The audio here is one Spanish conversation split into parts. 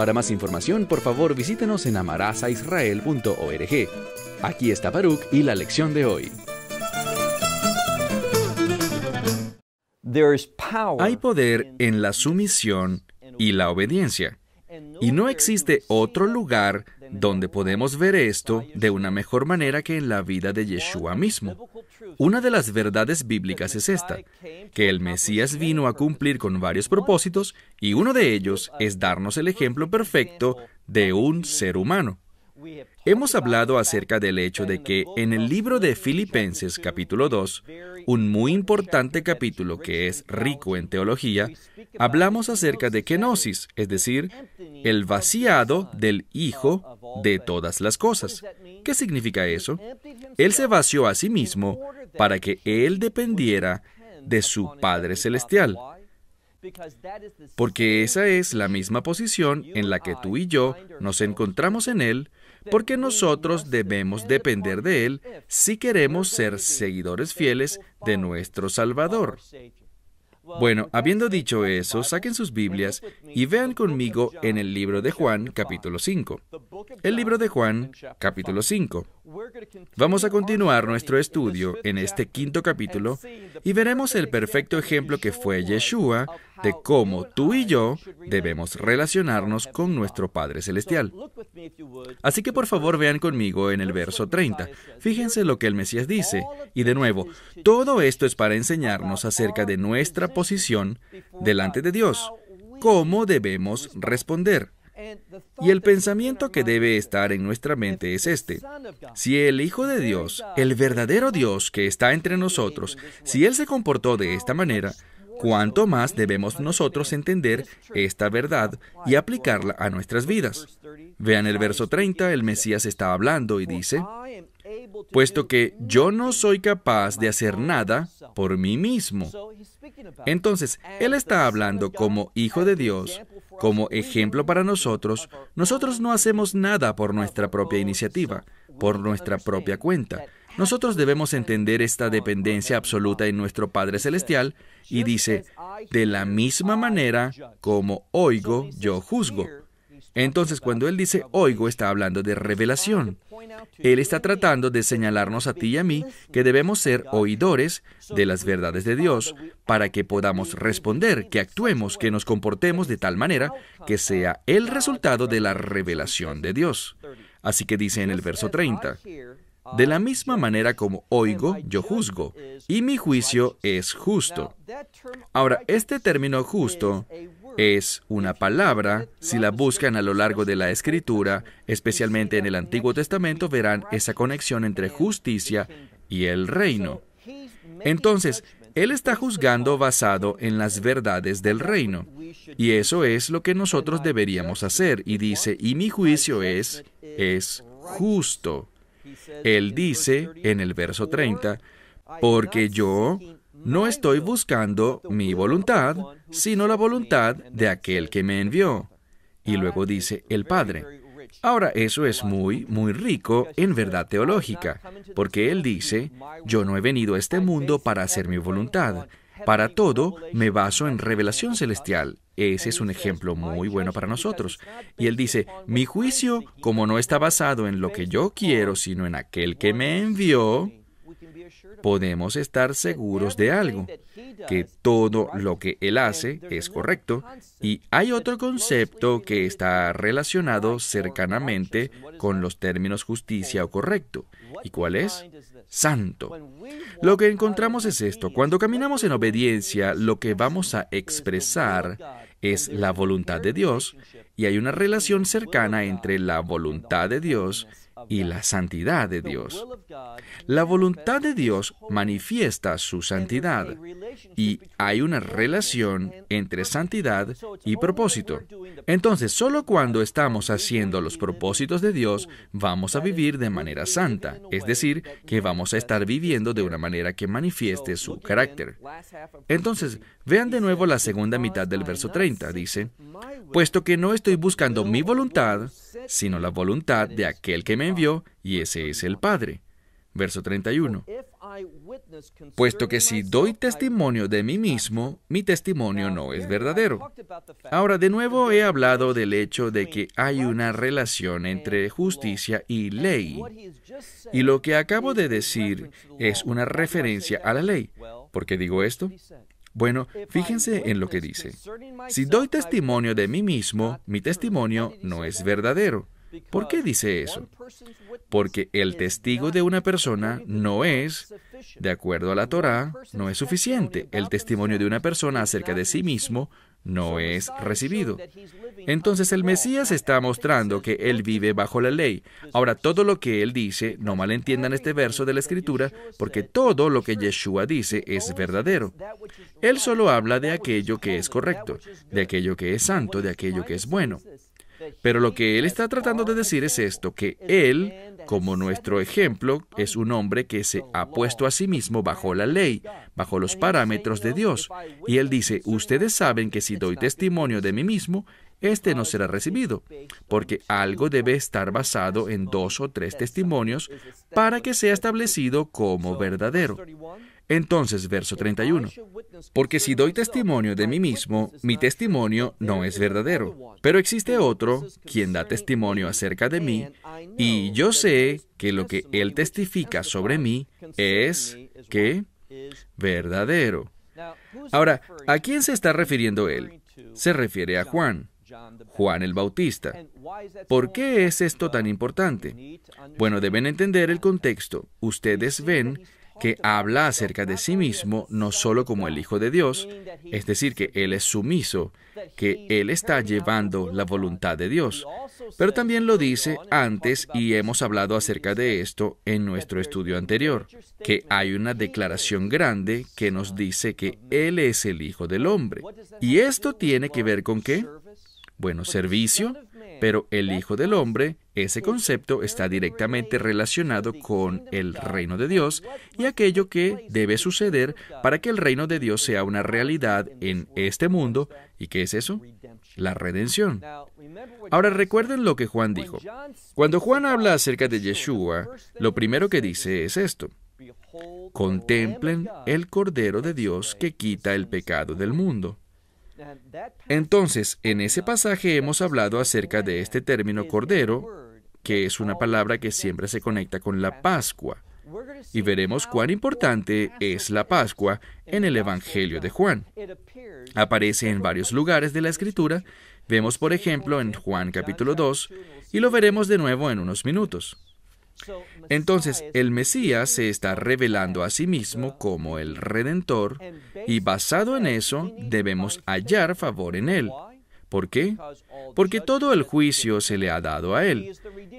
para más información, por favor, visítenos en amarazaisrael.org. Aquí está Baruch y la lección de hoy. Hay poder en la sumisión y la obediencia. Y no existe otro lugar donde podemos ver esto de una mejor manera que en la vida de Yeshua mismo. Una de las verdades bíblicas es esta, que el Mesías vino a cumplir con varios propósitos y uno de ellos es darnos el ejemplo perfecto de un ser humano. Hemos hablado acerca del hecho de que en el libro de Filipenses capítulo 2, un muy importante capítulo que es rico en teología, hablamos acerca de kenosis, es decir, el vaciado del Hijo de todas las cosas. ¿Qué significa eso? Él se vació a sí mismo para que Él dependiera de su Padre Celestial. Porque esa es la misma posición en la que tú y yo nos encontramos en Él porque nosotros debemos depender de Él si queremos ser seguidores fieles de nuestro Salvador. Bueno, habiendo dicho eso, saquen sus Biblias y vean conmigo en el libro de Juan capítulo 5. El libro de Juan capítulo 5. Vamos a continuar nuestro estudio en este quinto capítulo y veremos el perfecto ejemplo que fue Yeshua de cómo tú y yo debemos relacionarnos con nuestro Padre Celestial. Así que por favor vean conmigo en el verso 30. Fíjense lo que el Mesías dice. Y de nuevo, todo esto es para enseñarnos acerca de nuestra posición delante de Dios, cómo debemos responder. Y el pensamiento que debe estar en nuestra mente es este. Si el Hijo de Dios, el verdadero Dios que está entre nosotros, si Él se comportó de esta manera, cuánto más debemos nosotros entender esta verdad y aplicarla a nuestras vidas. Vean el verso 30, el Mesías está hablando y dice, puesto que yo no soy capaz de hacer nada por mí mismo. Entonces, Él está hablando como Hijo de Dios, como ejemplo para nosotros, nosotros no hacemos nada por nuestra propia iniciativa, por nuestra propia cuenta. Nosotros debemos entender esta dependencia absoluta en nuestro Padre Celestial y dice, de la misma manera como oigo, yo juzgo. Entonces, cuando él dice oigo, está hablando de revelación. Él está tratando de señalarnos a ti y a mí que debemos ser oidores de las verdades de Dios para que podamos responder, que actuemos, que nos comportemos de tal manera que sea el resultado de la revelación de Dios. Así que dice en el verso 30, de la misma manera como oigo, yo juzgo, y mi juicio es justo. Ahora, este término justo es una palabra, si la buscan a lo largo de la escritura, especialmente en el Antiguo Testamento, verán esa conexión entre justicia y el reino. Entonces, Él está juzgando basado en las verdades del reino. Y eso es lo que nosotros deberíamos hacer. Y dice, y mi juicio es, es justo. Él dice en el verso 30, porque yo no estoy buscando mi voluntad, sino la voluntad de aquel que me envió. Y luego dice el Padre. Ahora eso es muy, muy rico en verdad teológica, porque él dice, yo no he venido a este mundo para hacer mi voluntad. Para todo me baso en revelación celestial. Ese es un ejemplo muy bueno para nosotros. Y él dice, mi juicio, como no está basado en lo que yo quiero, sino en aquel que me envió, podemos estar seguros de algo, que todo lo que Él hace es correcto. Y hay otro concepto que está relacionado cercanamente con los términos justicia o correcto. ¿Y cuál es? Santo. Lo que encontramos es esto. Cuando caminamos en obediencia, lo que vamos a expresar es la voluntad de Dios y hay una relación cercana entre la voluntad de Dios y la santidad de Dios. La voluntad de Dios manifiesta su santidad y hay una relación entre santidad y propósito. Entonces, solo cuando estamos haciendo los propósitos de Dios, vamos a vivir de manera santa, es decir, que vamos a estar viviendo de una manera que manifieste su carácter. Entonces, Vean de nuevo la segunda mitad del verso 30. Dice, puesto que no estoy buscando mi voluntad, sino la voluntad de aquel que me envió, y ese es el Padre. Verso 31. Puesto que si doy testimonio de mí mismo, mi testimonio no es verdadero. Ahora, de nuevo he hablado del hecho de que hay una relación entre justicia y ley. Y lo que acabo de decir es una referencia a la ley. ¿Por qué digo esto? Bueno, fíjense en lo que dice. Si doy testimonio de mí mismo, mi testimonio no es verdadero. ¿Por qué dice eso? Porque el testigo de una persona no es, de acuerdo a la Torah, no es suficiente. El testimonio de una persona acerca de sí mismo no es recibido. Entonces el Mesías está mostrando que Él vive bajo la ley. Ahora, todo lo que Él dice, no malentiendan este verso de la Escritura, porque todo lo que Yeshua dice es verdadero. Él solo habla de aquello que es correcto, de aquello que es santo, de aquello que es bueno. Pero lo que Él está tratando de decir es esto, que Él como nuestro ejemplo, es un hombre que se ha puesto a sí mismo bajo la ley, bajo los parámetros de Dios. Y él dice, ustedes saben que si doy testimonio de mí mismo, este no será recibido, porque algo debe estar basado en dos o tres testimonios para que sea establecido como verdadero. Entonces, verso 31. Porque si doy testimonio de mí mismo, mi testimonio no es verdadero. Pero existe otro, quien da testimonio acerca de mí, y yo sé que lo que él testifica sobre mí es que verdadero. Ahora, ¿a quién se está refiriendo él? Se refiere a Juan. Juan el Bautista. ¿Por qué es esto tan importante? Bueno, deben entender el contexto. Ustedes ven que habla acerca de sí mismo no solo como el Hijo de Dios, es decir, que Él es sumiso, que Él está llevando la voluntad de Dios, pero también lo dice antes y hemos hablado acerca de esto en nuestro estudio anterior, que hay una declaración grande que nos dice que Él es el Hijo del Hombre. ¿Y esto tiene que ver con qué? Bueno, servicio, pero el Hijo del Hombre, ese concepto está directamente relacionado con el reino de Dios y aquello que debe suceder para que el reino de Dios sea una realidad en este mundo. ¿Y qué es eso? La redención. Ahora recuerden lo que Juan dijo. Cuando Juan habla acerca de Yeshua, lo primero que dice es esto. Contemplen el Cordero de Dios que quita el pecado del mundo. Entonces, en ese pasaje hemos hablado acerca de este término cordero, que es una palabra que siempre se conecta con la Pascua, y veremos cuán importante es la Pascua en el Evangelio de Juan. Aparece en varios lugares de la Escritura, vemos por ejemplo en Juan capítulo 2, y lo veremos de nuevo en unos minutos. Entonces el Mesías se está revelando a sí mismo como el Redentor y basado en eso debemos hallar favor en él. ¿Por qué? Porque todo el juicio se le ha dado a Él.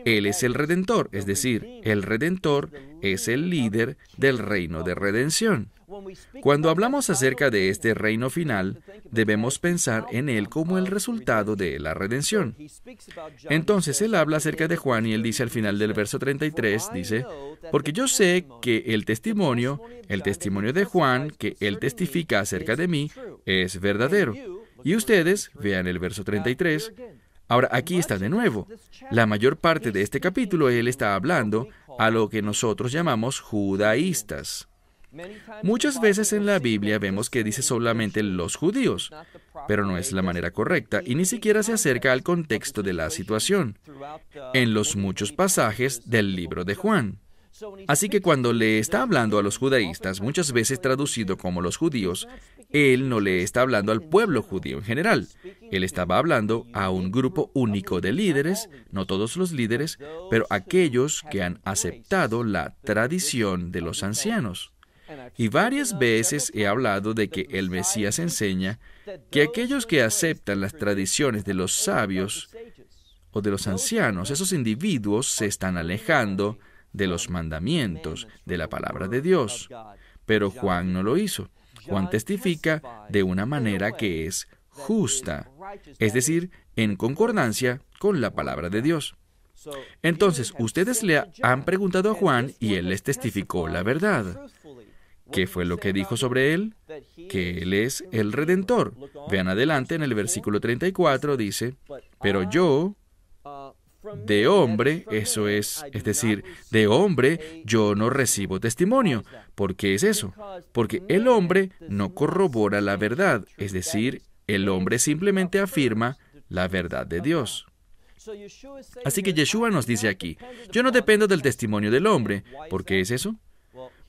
Él es el Redentor, es decir, el Redentor es el líder del reino de redención. Cuando hablamos acerca de este reino final, debemos pensar en él como el resultado de la redención. Entonces él habla acerca de Juan y él dice al final del verso 33, dice, porque yo sé que el testimonio, el testimonio de Juan, que él testifica acerca de mí, es verdadero. Y ustedes, vean el verso 33, Ahora, aquí está de nuevo. La mayor parte de este capítulo él está hablando a lo que nosotros llamamos judaístas. Muchas veces en la Biblia vemos que dice solamente los judíos, pero no es la manera correcta y ni siquiera se acerca al contexto de la situación en los muchos pasajes del libro de Juan. Así que cuando le está hablando a los judaístas, muchas veces traducido como los judíos, él no le está hablando al pueblo judío en general. Él estaba hablando a un grupo único de líderes, no todos los líderes, pero aquellos que han aceptado la tradición de los ancianos. Y varias veces he hablado de que el Mesías enseña que aquellos que aceptan las tradiciones de los sabios o de los ancianos, esos individuos se están alejando de los mandamientos, de la palabra de Dios. Pero Juan no lo hizo. Juan testifica de una manera que es justa, es decir, en concordancia con la palabra de Dios. Entonces, ustedes le han preguntado a Juan y él les testificó la verdad. ¿Qué fue lo que dijo sobre él? Que Él es el Redentor. Vean adelante en el versículo 34, dice, pero yo, de hombre, eso es, es decir, de hombre yo no recibo testimonio. ¿Por qué es eso? Porque el hombre no corrobora la verdad, es decir, el hombre simplemente afirma la verdad de Dios. Así que Yeshua nos dice aquí, yo no dependo del testimonio del hombre. ¿Por qué es eso?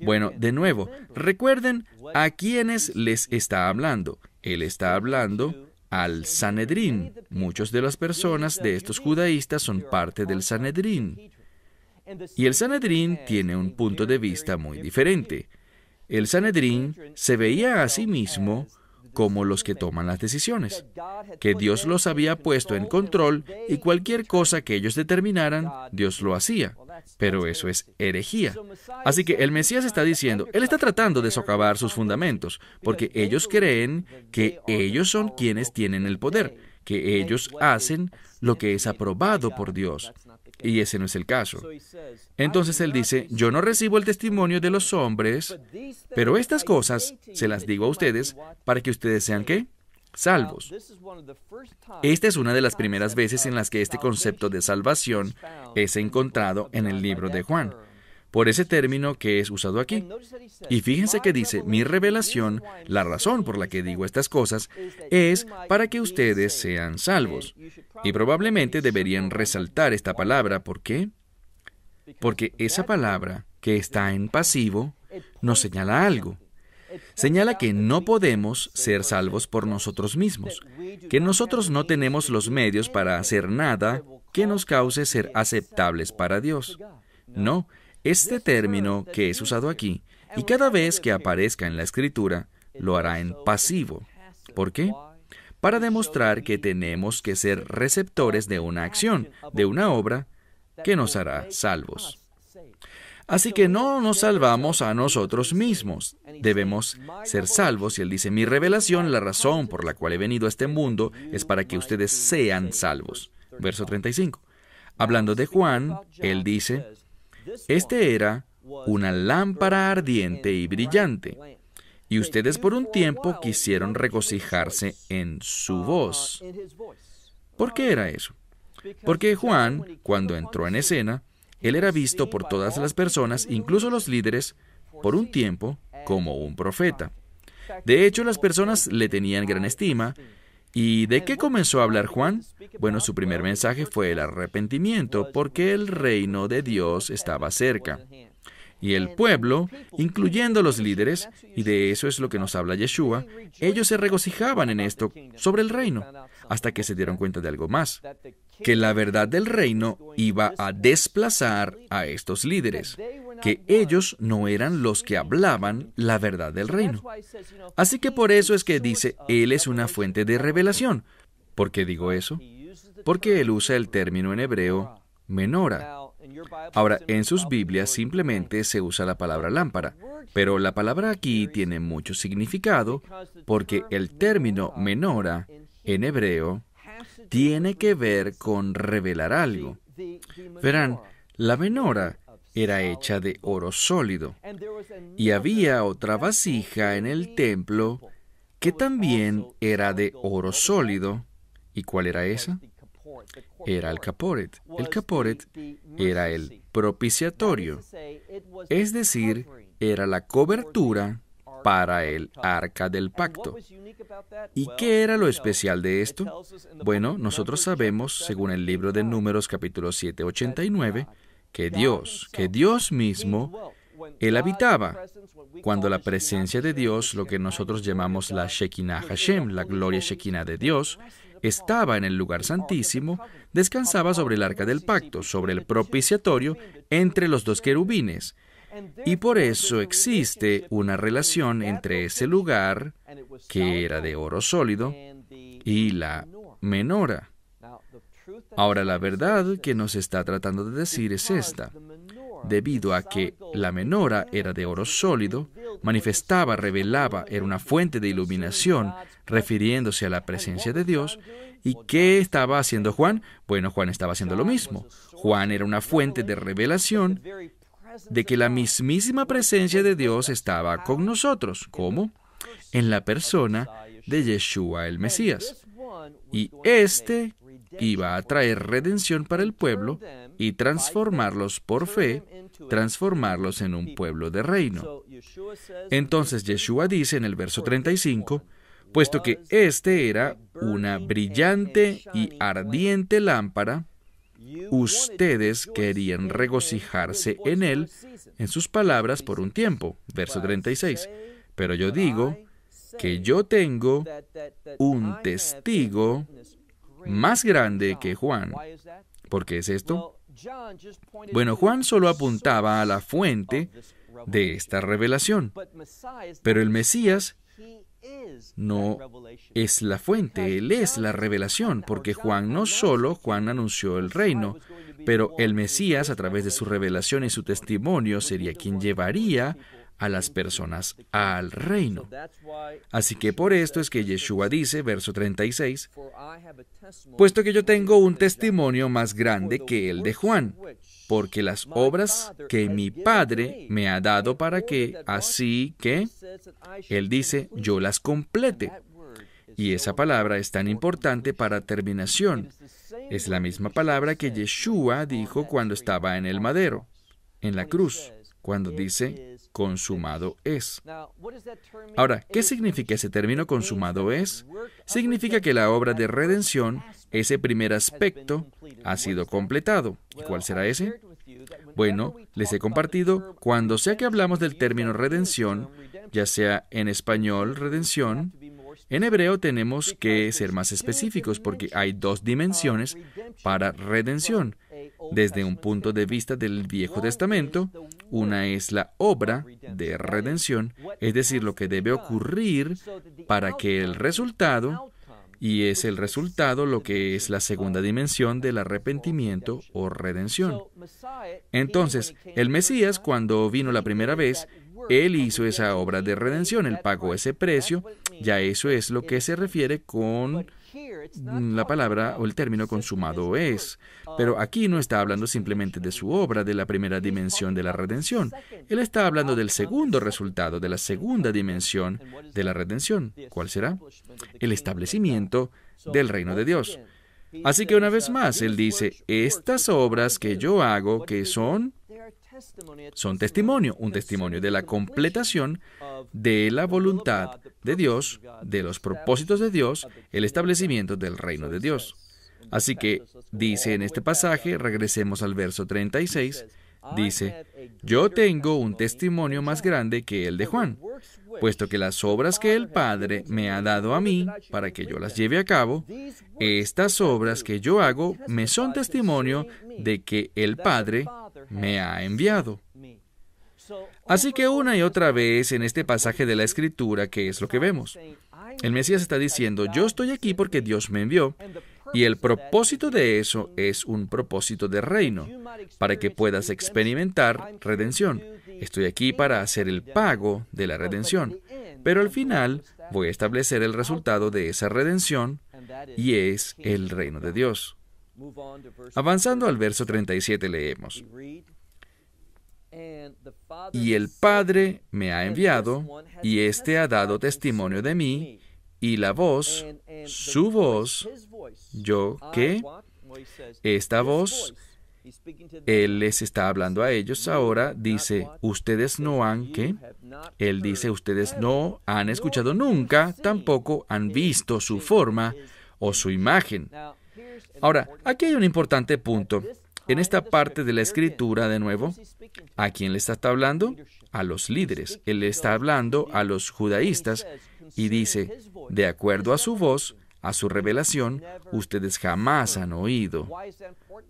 Bueno, de nuevo, recuerden a quienes les está hablando. Él está hablando al Sanedrín. Muchas de las personas de estos judaístas son parte del Sanedrín. Y el Sanedrín tiene un punto de vista muy diferente. El Sanedrín se veía a sí mismo como los que toman las decisiones, que Dios los había puesto en control y cualquier cosa que ellos determinaran, Dios lo hacía. Pero eso es herejía. Así que el Mesías está diciendo, Él está tratando de socavar sus fundamentos, porque ellos creen que ellos son quienes tienen el poder, que ellos hacen lo que es aprobado por Dios. Y ese no es el caso. Entonces él dice, yo no recibo el testimonio de los hombres, pero estas cosas se las digo a ustedes para que ustedes sean qué? Salvos. Esta es una de las primeras veces en las que este concepto de salvación es encontrado en el libro de Juan por ese término que es usado aquí. Y fíjense que dice, mi revelación, la razón por la que digo estas cosas, es para que ustedes sean salvos. Y probablemente deberían resaltar esta palabra. ¿Por qué? Porque esa palabra que está en pasivo nos señala algo. Señala que no podemos ser salvos por nosotros mismos, que nosotros no tenemos los medios para hacer nada que nos cause ser aceptables para Dios. No, este término que es usado aquí, y cada vez que aparezca en la escritura, lo hará en pasivo. ¿Por qué? Para demostrar que tenemos que ser receptores de una acción, de una obra, que nos hará salvos. Así que no nos salvamos a nosotros mismos. Debemos ser salvos. Y él dice, mi revelación, la razón por la cual he venido a este mundo, es para que ustedes sean salvos. Verso 35. Hablando de Juan, él dice, este era una lámpara ardiente y brillante, y ustedes por un tiempo quisieron regocijarse en su voz. ¿Por qué era eso? Porque Juan, cuando entró en escena, él era visto por todas las personas, incluso los líderes, por un tiempo como un profeta. De hecho, las personas le tenían gran estima ¿Y de qué comenzó a hablar Juan? Bueno, su primer mensaje fue el arrepentimiento, porque el reino de Dios estaba cerca. Y el pueblo, incluyendo los líderes, y de eso es lo que nos habla Yeshua, ellos se regocijaban en esto sobre el reino, hasta que se dieron cuenta de algo más, que la verdad del reino iba a desplazar a estos líderes, que ellos no eran los que hablaban la verdad del reino. Así que por eso es que dice, Él es una fuente de revelación. ¿Por qué digo eso? Porque Él usa el término en hebreo menora. Ahora, en sus Biblias simplemente se usa la palabra lámpara, pero la palabra aquí tiene mucho significado porque el término menora en hebreo tiene que ver con revelar algo. Verán, la menora era hecha de oro sólido. Y había otra vasija en el templo que también era de oro sólido. ¿Y cuál era esa? Era el caporet. El caporet era el propiciatorio, es decir, era la cobertura para el arca del pacto. ¿Y qué era lo especial de esto? Bueno, nosotros sabemos, según el libro de Números capítulo 7, 89, que Dios, que Dios mismo, Él habitaba. Cuando la presencia de Dios, lo que nosotros llamamos la Shekinah Hashem, la gloria Shekinah de Dios, estaba en el lugar santísimo, descansaba sobre el arca del pacto, sobre el propiciatorio, entre los dos querubines. Y por eso existe una relación entre ese lugar, que era de oro sólido, y la menora. Ahora la verdad que nos está tratando de decir es esta. Debido a que la menora era de oro sólido, manifestaba, revelaba, era una fuente de iluminación, refiriéndose a la presencia de Dios, ¿Y qué estaba haciendo Juan? Bueno, Juan estaba haciendo lo mismo. Juan era una fuente de revelación de que la mismísima presencia de Dios estaba con nosotros. ¿Cómo? En la persona de Yeshua el Mesías. Y este iba a traer redención para el pueblo y transformarlos por fe, transformarlos en un pueblo de reino. Entonces Yeshua dice en el verso 35, puesto que este era una brillante y ardiente lámpara, ustedes querían regocijarse en él, en sus palabras, por un tiempo. Verso 36. Pero yo digo que yo tengo un testigo más grande que Juan. ¿Por qué es esto? Bueno, Juan solo apuntaba a la fuente de esta revelación, pero el Mesías no es la fuente, Él es la revelación, porque Juan no solo Juan anunció el reino, pero el Mesías a través de su revelación y su testimonio sería quien llevaría a las personas al reino. Así que por esto es que Yeshua dice, verso 36, puesto que yo tengo un testimonio más grande que el de Juan, porque las obras que mi Padre me ha dado para que, así que, él dice, yo las complete. Y esa palabra es tan importante para terminación. Es la misma palabra que Yeshua dijo cuando estaba en el madero, en la cruz cuando dice este? consumado es. Ahora, ¿qué significa ese término consumado es? Significa que la obra de redención, ese primer aspecto, ha sido completado. ¿Y cuál será ese? Bueno, les he compartido, cuando sea que hablamos del término redención, ya sea en español redención, en hebreo tenemos que ser más específicos porque hay dos dimensiones para redención, desde un punto de vista del Viejo Testamento una es la obra de redención, es decir, lo que debe ocurrir para que el resultado, y es el resultado lo que es la segunda dimensión del arrepentimiento o redención. Entonces, el Mesías, cuando vino la primera vez, él hizo esa obra de redención, él pagó ese precio, ya eso es lo que se refiere con Mm, la palabra o el término consumado es, uh, pero aquí no está hablando simplemente de su obra de la primera dimensión de la redención, él está hablando del segundo resultado de la segunda dimensión de la redención. ¿Cuál será? El establecimiento del reino de Dios. Así que una vez uh, más, él dice, estas obras que yo hago, que son son testimonio, un testimonio de la completación de la voluntad de Dios, de los propósitos de Dios, el establecimiento del reino de Dios. Así que dice en este pasaje, regresemos al verso 36, dice, yo tengo un testimonio más grande que el de Juan, puesto que las obras que el Padre me ha dado a mí, para que yo las lleve a cabo, estas obras que yo hago me son testimonio de que el Padre me ha enviado. Así que una y otra vez en este pasaje de la Escritura, ¿qué es lo que vemos? El Mesías está diciendo, yo estoy aquí porque Dios me envió. Y el propósito de eso es un propósito de reino, para que puedas experimentar redención. Estoy aquí para hacer el pago de la redención, pero al final voy a establecer el resultado de esa redención y es el reino de Dios. Avanzando al verso 37 leemos, y el Padre me ha enviado, y éste ha dado testimonio de mí, y la voz, su voz, yo que, esta voz él les está hablando a ellos ahora, dice, ustedes no han que, Él dice, ustedes no han escuchado nunca, tampoco han visto su forma o su imagen. Ahora, aquí hay un importante punto. En esta parte de la escritura, de nuevo, ¿a quién le está hablando? A los líderes. Él le está hablando a los judaístas y dice, de acuerdo a su voz, a su revelación, ustedes jamás han oído.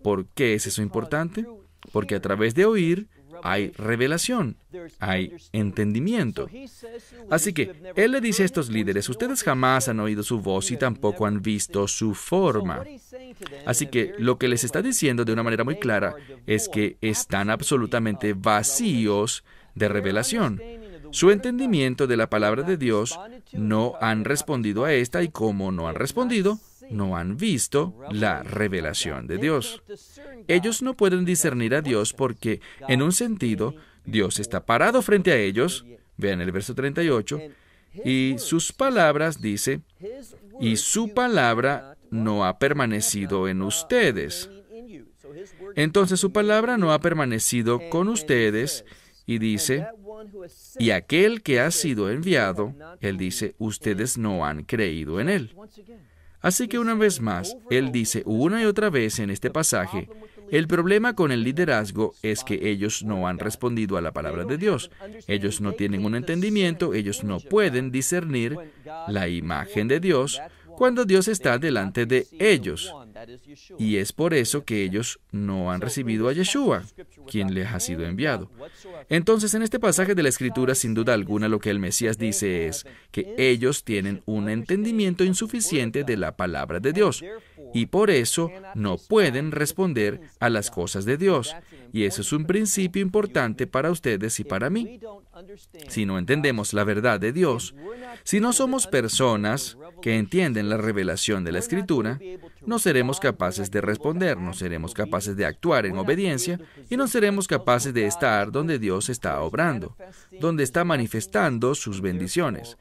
¿Por qué es eso importante? Porque a través de oír hay revelación, hay entendimiento. Así que Él le dice a estos líderes, ustedes jamás han oído su voz y tampoco han visto su forma. Así que lo que les está diciendo de una manera muy clara es que están absolutamente vacíos de revelación su entendimiento de la palabra de Dios, no han respondido a esta y como no han respondido, no han visto la revelación de Dios. Ellos no pueden discernir a Dios porque, en un sentido, Dios está parado frente a ellos, vean el verso 38, y sus palabras, dice, y su palabra no ha permanecido en ustedes. Entonces su palabra no ha permanecido con ustedes, y dice, y aquel que ha sido enviado, él dice, ustedes no han creído en él. Así que una vez más, él dice una y otra vez en este pasaje, el problema con el liderazgo es que ellos no han respondido a la palabra de Dios. Ellos no tienen un entendimiento, ellos no pueden discernir la imagen de Dios cuando Dios está delante de ellos. Y es por eso que ellos no han recibido a Yeshua, quien les ha sido enviado. Entonces, en este pasaje de la Escritura, sin duda alguna, lo que el Mesías dice es que ellos tienen un entendimiento insuficiente de la palabra de Dios y por eso no pueden responder a las cosas de Dios. Y eso es un principio importante para ustedes y para mí. Si no entendemos la verdad de Dios, si no somos personas que entienden la revelación de la Escritura, no seremos capaces de responder, no seremos capaces de actuar en obediencia y no seremos capaces de estar donde Dios está obrando, donde está manifestando sus bendiciones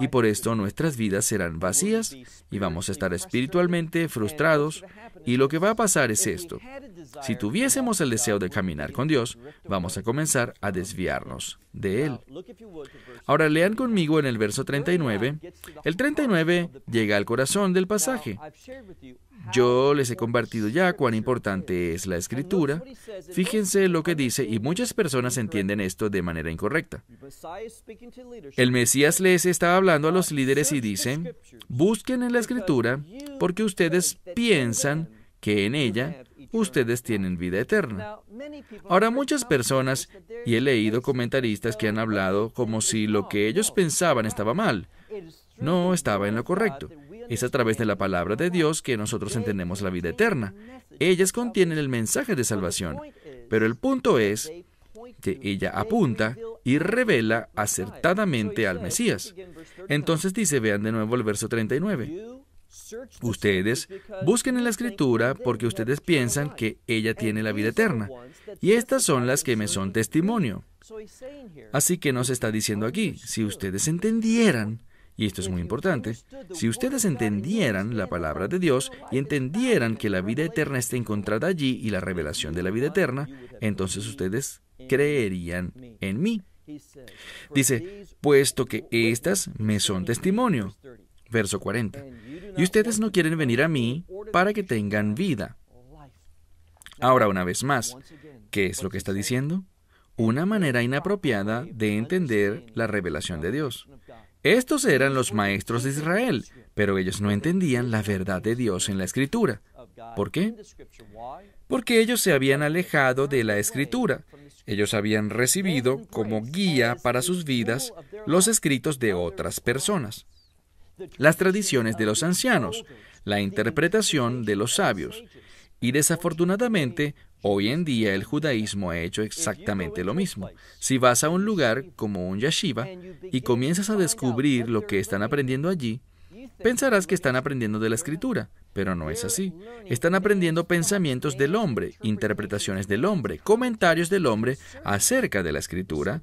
y por esto nuestras vidas serán vacías y vamos a estar espiritualmente frustrados y lo que va a pasar es esto. Si tuviésemos el deseo de caminar con Dios, vamos a comenzar a desviarnos de Él. Ahora lean conmigo en el verso 39. El 39 llega al corazón del pasaje. Yo les he compartido ya cuán importante es la escritura. Fíjense lo que dice y muchas personas entienden esto de manera incorrecta. El Mesías les está hablando a los líderes y dice, busquen en la escritura porque ustedes piensan que en ella ustedes tienen vida eterna. Ahora muchas personas, y he leído comentaristas que han hablado como si lo que ellos pensaban estaba mal, no estaba en lo correcto. Es a través de la palabra de Dios que nosotros entendemos la vida eterna. Ellas contienen el mensaje de salvación, pero el punto es que ella apunta y revela acertadamente al Mesías. Entonces dice, vean de nuevo el verso 39. Ustedes busquen en la escritura porque ustedes piensan que ella tiene la vida eterna, y estas son las que me son testimonio. Así que nos está diciendo aquí, si ustedes entendieran y esto es muy importante. Si ustedes entendieran la palabra de Dios y entendieran que la vida eterna está encontrada allí y la revelación de la vida eterna, entonces ustedes creerían en mí. Dice, puesto que estas me son testimonio. Verso 40. Y ustedes no quieren venir a mí para que tengan vida. Ahora, una vez más, ¿qué es lo que está diciendo? Una manera inapropiada de entender la revelación de Dios. Estos eran los maestros de Israel, pero ellos no entendían la verdad de Dios en la escritura. ¿Por qué? Porque ellos se habían alejado de la escritura. Ellos habían recibido como guía para sus vidas los escritos de otras personas, las tradiciones de los ancianos, la interpretación de los sabios. Y desafortunadamente Hoy en día el judaísmo ha hecho exactamente lo mismo. Si vas a un lugar como un yeshiva y comienzas a descubrir lo que están aprendiendo allí, pensarás que están aprendiendo de la escritura, pero no es así. Están aprendiendo pensamientos del hombre, interpretaciones del hombre, comentarios del hombre acerca de la escritura,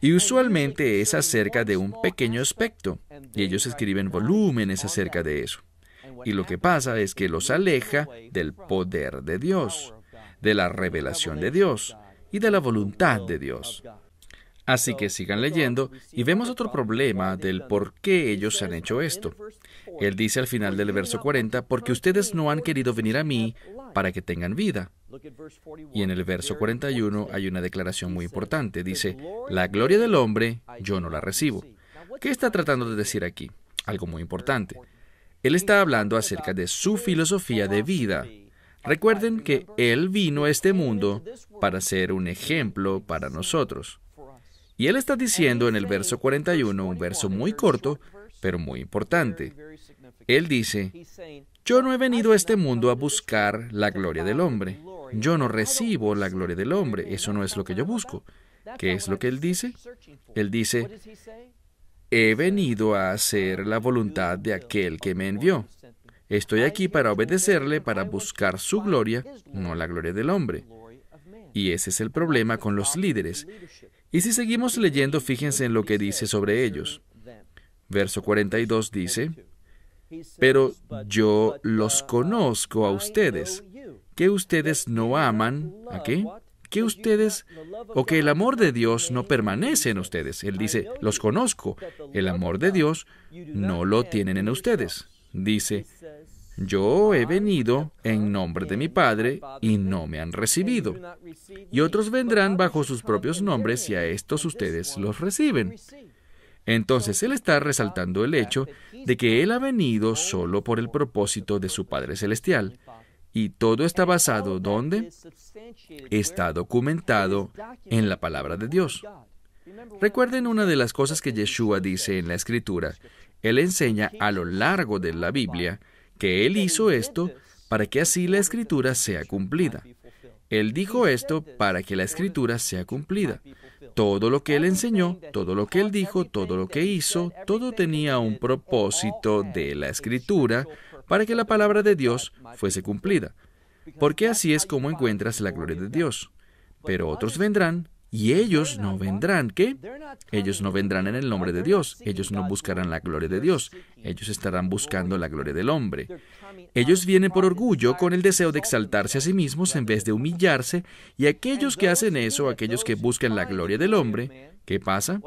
y usualmente es acerca de un pequeño aspecto, y ellos escriben volúmenes acerca de eso. Y lo que pasa es que los aleja del poder de Dios de la revelación de Dios y de la voluntad de Dios. Así que sigan leyendo y vemos otro problema del por qué ellos han hecho esto. Él dice al final del verso 40, porque ustedes no han querido venir a mí para que tengan vida. Y en el verso 41 hay una declaración muy importante. Dice, la gloria del hombre yo no la recibo. ¿Qué está tratando de decir aquí? Algo muy importante. Él está hablando acerca de su filosofía de vida, Recuerden que Él vino a este mundo para ser un ejemplo para nosotros. Y Él está diciendo en el verso 41, un verso muy corto, pero muy importante. Él dice, yo no he venido a este mundo a buscar la gloria del hombre. Yo no recibo la gloria del hombre. Eso no es lo que yo busco. ¿Qué es lo que Él dice? Él dice, He venido a hacer la voluntad de aquel que me envió. Estoy aquí para obedecerle, para buscar su gloria, no la gloria del hombre. Y ese es el problema con los líderes. Y si seguimos leyendo, fíjense en lo que dice sobre ellos. Verso 42 dice, pero yo los conozco a ustedes, que ustedes no aman, ¿a qué? que ustedes o que el amor de Dios no permanece en ustedes. Él dice, los conozco, el amor de Dios no lo tienen en ustedes. Dice, yo he venido en nombre de mi Padre y no me han recibido. Y otros vendrán bajo sus propios nombres y a estos ustedes los reciben. Entonces Él está resaltando el hecho de que Él ha venido solo por el propósito de su Padre Celestial y todo está basado ¿dónde? Está documentado en la palabra de Dios. Recuerden una de las cosas que Yeshua dice en la escritura. Él enseña a lo largo de la Biblia que Él hizo esto para que así la escritura sea cumplida. Él dijo esto para que la escritura sea cumplida. Todo lo que Él enseñó, todo lo que Él dijo, todo lo que hizo, todo tenía un propósito de la escritura para que la palabra de Dios fuese cumplida, porque así es como encuentras la gloria de Dios. Pero otros vendrán y ellos no vendrán. ¿Qué? Ellos no vendrán en el nombre de Dios. Ellos no buscarán la gloria de Dios. Ellos estarán buscando la gloria del hombre. Ellos vienen por orgullo con el deseo de exaltarse a sí mismos en vez de humillarse. Y aquellos que hacen eso, aquellos que buscan la gloria del hombre, ¿Qué pasa?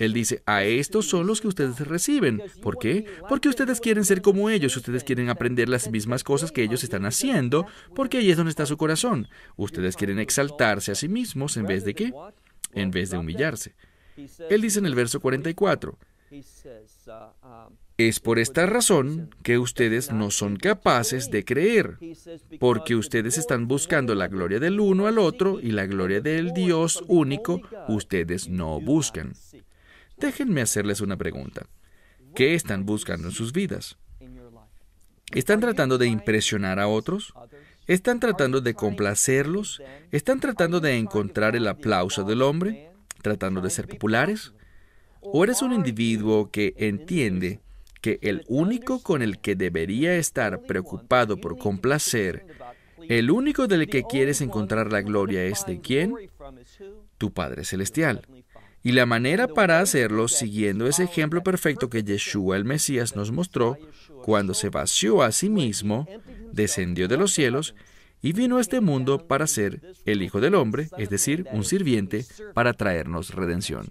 Él dice, a estos son los que ustedes reciben. ¿Por qué? Porque ustedes quieren ser como ellos, ustedes quieren aprender las mismas cosas que ellos están haciendo, porque ahí es donde está su corazón. Ustedes quieren exaltarse a sí mismos en vez de qué? En vez de humillarse. Él dice en el verso 44, es por esta razón que ustedes no son capaces de creer, porque ustedes están buscando la gloria del uno al otro y la gloria del Dios único ustedes no buscan. Déjenme hacerles una pregunta. ¿Qué están buscando en sus vidas? ¿Están tratando de impresionar a otros? ¿Están tratando de complacerlos? ¿Están tratando de encontrar el aplauso del hombre? ¿Tratando de ser populares? ¿O eres un individuo que entiende que el único con el que debería estar preocupado por complacer, el único del que quieres encontrar la gloria es de quién? Tu Padre Celestial. Y la manera para hacerlo, siguiendo ese ejemplo perfecto que Yeshua el Mesías nos mostró, cuando se vació a sí mismo, descendió de los cielos y vino a este mundo para ser el Hijo del Hombre, es decir, un sirviente, para traernos redención.